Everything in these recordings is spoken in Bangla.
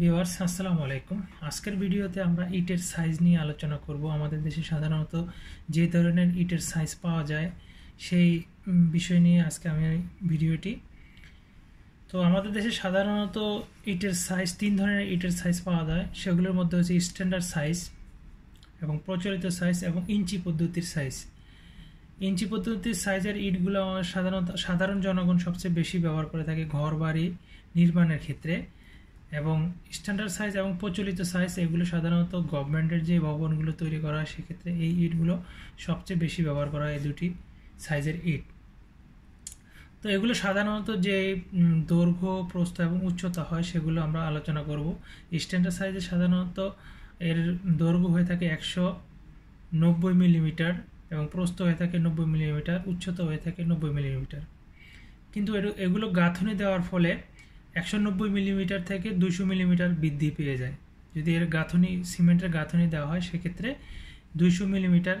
ভিওয়ার্স আসসালামু আলাইকুম আজকের ভিডিওতে আমরা ইটের সাইজ নিয়ে আলোচনা করব আমাদের দেশে সাধারণত যে ধরনের ইটের সাইজ পাওয়া যায় সেই বিষয় নিয়ে আজকে আমি ভিডিওটি তো আমাদের দেশে সাধারণত ইটের সাইজ তিন ধরনের ইটের সাইজ পাওয়া যায় সেগুলোর মধ্যে হচ্ছে স্ট্যান্ডার্ড সাইজ এবং প্রচলিত সাইজ এবং ইঞ্চি পদ্ধতির সাইজ ইঞ্চি পদ্ধতির সাইজের ইটগুলো সাধারণত সাধারণ জনগণ সবচেয়ে বেশি ব্যবহার করে থাকে ঘর বাড়ি নির্মাণের ক্ষেত্রে এবং স্ট্যান্ডার্ড সাইজ এবং প্রচলিত সাইজ এগুলো সাধারণত গভর্নমেন্টের যে ভবনগুলো তৈরি করা হয় সেক্ষেত্রে এই ইটগুলো সবচেয়ে বেশি ব্যবহার করা হয় এই দুটি সাইজের ইট তো এগুলো সাধারণত যে দৈর্ঘ্য প্রস্থ এবং উচ্চতা হয় সেগুলো আমরা আলোচনা করব স্ট্যান্ডার্ড সাইজে সাধারণত এর দৈর্ঘ্য হয়ে থাকে একশো নব্বই মিলিমিটার এবং প্রস্থ হয়ে থাকে নব্বই মিলিমিটার উচ্চতা হয়ে থাকে নব্বই মিলিমিটার কিন্তু এগুলো গাঁথনি দেওয়ার ফলে একশো নব্বই মিলিমিটার থেকে দুশো মিলিমিটার বৃদ্ধি পেয়ে যায় যদি এর গাঁথনি সিমেন্টের গাঁথনি দেওয়া হয় সেক্ষেত্রে দুইশো মিলিমিটার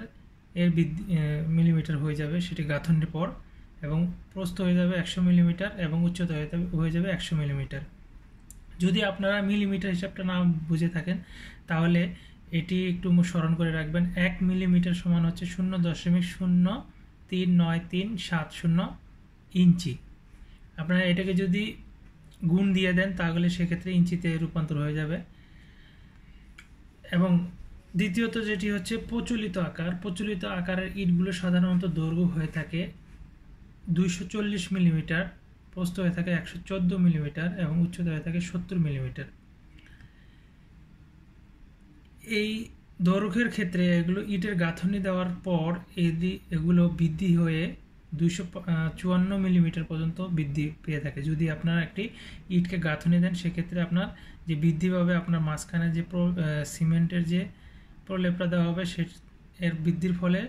এর বৃদ্ধি মিলিমিটার হয়ে যাবে সেটি গাঁথনির পর এবং প্রস্থ হয়ে যাবে একশো মিলিমিটার এবং উচ্চতা হয়ে যাবে হয়ে যাবে একশো মিলিমিটার যদি আপনারা মিলিমিটার হিসাবটা না বুঝে থাকেন তাহলে এটি একটু স্মরণ করে রাখবেন এক মিলিমিটার সমান হচ্ছে শূন্য দশমিক শূন্য তিন নয় তিন সাত শূন্য ইঞ্চি আপনারা এটাকে যদি গুণ দিয়ে দেন তাহলে সেক্ষেত্রে ইঞ্চিতে রূপান্তর হয়ে যাবে এবং দ্বিতীয়ত যেটি হচ্ছে প্রচলিত আকার প্রচলিত আকারের ইটগুলো সাধারণত দৈর্ঘ্য হয়ে থাকে দুইশো চল্লিশ মিলিমিটার প্রস্থ হয়ে থাকে একশো চোদ্দো মিলিমিটার এবং উচ্চতা হয়ে থাকে সত্তর মিলিমিটার এই দৈর্ঘ্যের ক্ষেত্রে এগুলো ইটের গাঁথনি দেওয়ার পর এদি এগুলো বৃদ্ধি হয়ে দুইশো চুয়ান্ন মিলিমিটার পর্যন্ত বৃদ্ধি পেয়ে থাকে যদি আপনার একটি ইটকে গাঁথনি দেন সেক্ষেত্রে আপনার যে বৃদ্ধি পাবে আপনার মাঝখানে যে সিমেন্টের যে প্রলেপটা দেওয়া হবে সে এর বৃদ্ধির ফলে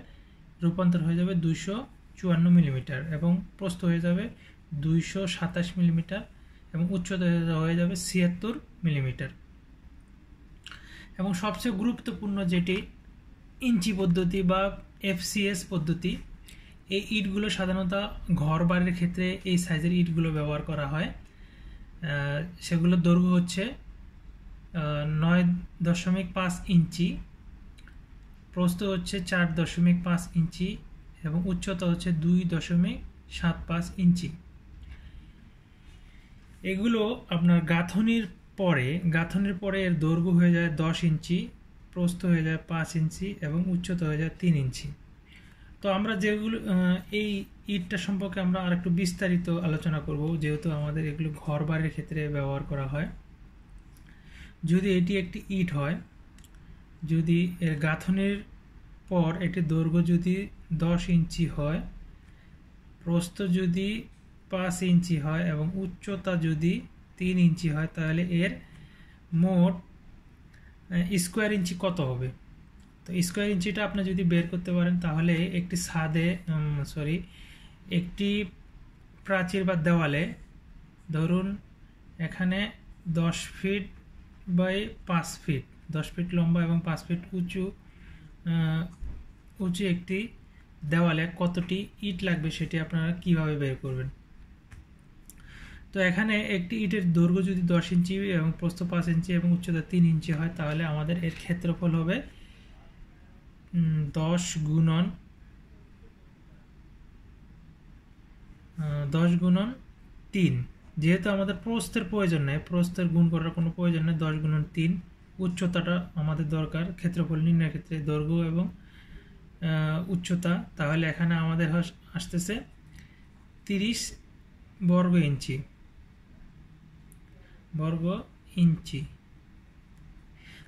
রূপান্তর হয়ে যাবে দুইশো চুয়ান্ন মিলিমিটার এবং প্রস্থ হয়ে যাবে দুইশো সাতাশ মিলিমিটার এবং উচ্চতা হয়ে যাবে ছিয়াত্তর মিলিমিটার এবং সবচেয়ে গুরুত্বপূর্ণ যেটি ইঞ্চি পদ্ধতি বা এফসিএস পদ্ধতি এই ইটগুলো সাধারণত ঘর বাড়ির ক্ষেত্রে এই সাইজের ইটগুলো ব্যবহার করা হয় সেগুলোর দৈর্ঘ্য হচ্ছে নয় দশমিক পাঁচ ইঞ্চি প্রস্থ হচ্ছে চার দশমিক পাঁচ ইঞ্চি এবং উচ্চতা হচ্ছে দুই দশমিক সাত পাঁচ ইঞ্চি এগুলো আপনার গাঁথনির পরে গাঁথনির পরে এর দৈর্ঘ্য হয়ে যায় দশ ইঞ্চি প্রস্থ হয়ে যায় পাঁচ ইঞ্চি এবং উচ্চতা হয়ে যায় তিন ইঞ্চি তো আমরা যেগুলো এই ইটটা সম্পর্কে আমরা আর একটু বিস্তারিত আলোচনা করব যেহেতু আমাদের এগুলো ঘর বাড়ির ক্ষেত্রে ব্যবহার করা হয় যদি এটি একটি ইট হয় যদি এর গাঁথনির পর এটি দৈর্ঘ্য যদি দশ ইঞ্চি হয় প্রস্থ যদি পাঁচ ইঞ্চি হয় এবং উচ্চতা যদি তিন ইঞ্চি হয় তাহলে এর মোট স্কোয়ার ইঞ্চি কত হবে তো স্কোয়ার ইঞ্চিটা আপনি যদি বের করতে পারেন তাহলে একটি সাদে সরি একটি প্রাচীর বা দেওয়ালে ধরুন এখানে দশ ফিট বাই পাঁচ ফিট দশ ফিট লম্বা এবং পাঁচ ফিট উঁচু উঁচু একটি দেওয়ালে কতটি ইট লাগবে সেটি আপনারা কিভাবে বের করবেন তো এখানে একটি ইটের দৈর্ঘ্য যদি দশ ইঞ্চি এবং প্রস্থ পাঁচ ইঞ্চি এবং উচ্চতা তিন ইঞ্চি হয় তাহলে আমাদের এর ক্ষেত্রফল হবে দশ গুণন দশ গুণন তিন যেহেতু আমাদের প্রস্থের প্রয়োজন নেই প্রস্থের গুণ করার কোনো প্রয়োজন নেই দশ গুণন তিন উচ্চতাটা আমাদের দরকার ক্ষেত্রফল নির্ণয়ের ক্ষেত্রে দৈর্ঘ্য এবং উচ্চতা তাহলে এখানে আমাদের আসতেছে তিরিশ বর্গ ইঞ্চি বর্গ ইঞ্চি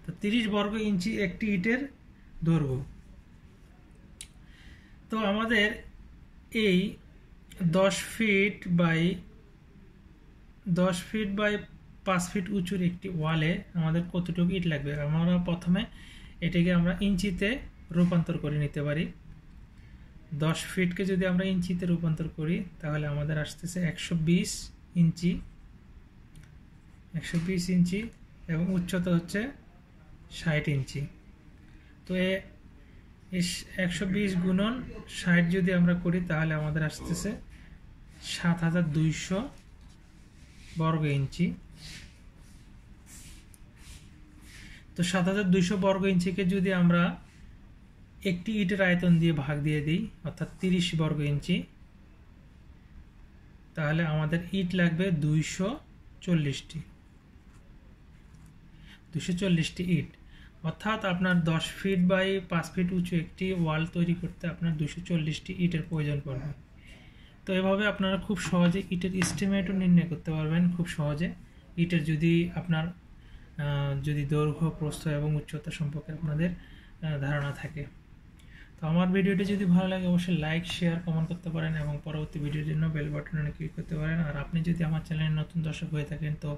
তো তিরিশ বর্গ ইঞ্চি একটি ইটের দৈর্ঘ্য তো আমাদের এই দশ ফিট বাই দশ ফিট বাই পাঁচ ফিট উঁচুর একটি ওয়ালে আমাদের কতটুকু ইট লাগবে আমরা প্রথমে এটিকে আমরা ইঞ্চিতে রূপান্তর করে নিতে পারি দশ ফিটকে যদি আমরা ইঞ্চিতে রূপান্তর করি তাহলে আমাদের আসতেছে একশো বিশ ইঞ্চি একশো বিশ ইঞ্চি এবং উচ্চতা হচ্ছে ষাট ইঞ্চি তো একশো বিশ গুণন ষাট যদি আমরা করি তাহলে আমাদের আসতেছে সাত হাজার দুইশো বর্গ ইঞ্চি তো সাত হাজার দুইশো বর্গ ইঞ্চিকে যদি আমরা একটি ইটের আয়তন দিয়ে ভাগ দিয়ে দিই অর্থাৎ তিরিশ বর্গ ইঞ্চি তাহলে আমাদের ইট লাগবে দুইশো চল্লিশটি দুশো চল্লিশটি ইট অর্থাৎ আপনার দশ ফিট বাই পাঁচ ফিট উঁচু একটি ওয়াল তৈরি করতে আপনার দুশো চল্লিশটি ইটের প্রয়োজন পড়বে তো এভাবে আপনারা খুব সহজে ইটের ইস্টিমেটও নির্ণয় করতে পারবেন খুব সহজে ইটের যদি আপনার যদি দৈর্ঘ্য প্রস্থ এবং উচ্চতা সম্পর্কে আপনাদের ধারণা থাকে তো আমার ভিডিওটি যদি ভালো লাগে অবশ্যই লাইক শেয়ার কমেন্ট করতে পারেন এবং পরবর্তী ভিডিওর জন্য বেল বাটনে ক্লিক করতে পারেন আর আপনি যদি আমার চ্যানেলে নতুন দর্শক হয়ে থাকেন তো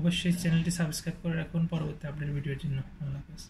অবশ্যই চ্যানেলটি সাবস্ক্রাইব করে রাখুন পরবর্তী আপডেট ভিডিওর জন্য আল্লাহ হাফেজ